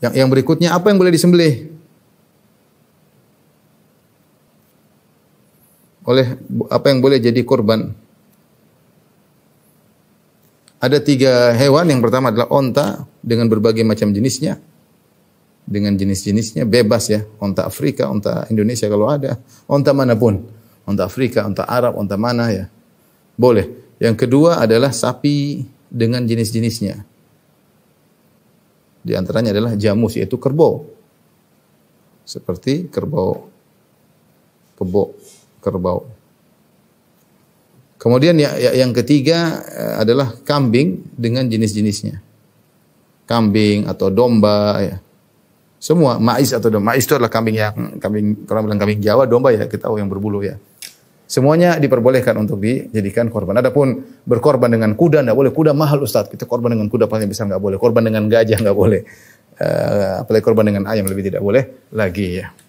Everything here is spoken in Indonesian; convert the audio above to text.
Yang yang berikutnya apa yang boleh disembelih? Oleh apa yang boleh jadi korban? Ada tiga hewan. Yang pertama adalah onta dengan berbagai macam jenisnya. Dengan jenis-jenisnya bebas ya. Onta Afrika, onta Indonesia kalau ada. Onta manapun. Onta Afrika, onta Arab, onta mana ya. Boleh. Yang kedua adalah sapi dengan jenis-jenisnya. Di antaranya adalah jamus yaitu kerbau. Seperti kerbau kebo kerbau. Kemudian ya, ya, yang ketiga eh, adalah kambing dengan jenis-jenisnya. Kambing atau domba ya. Semua maiz atau domba. Maiz itu adalah kambing yang kambing kalau bilang kambing Jawa, domba ya kita tahu yang berbulu ya. Semuanya diperbolehkan untuk dijadikan korban. Adapun berkorban dengan kuda tidak boleh. Kuda mahal Ustaz. Kita korban dengan kuda paling besar nggak boleh. Korban dengan gajah nggak boleh. Uh, apalagi korban dengan ayam lebih tidak boleh lagi ya.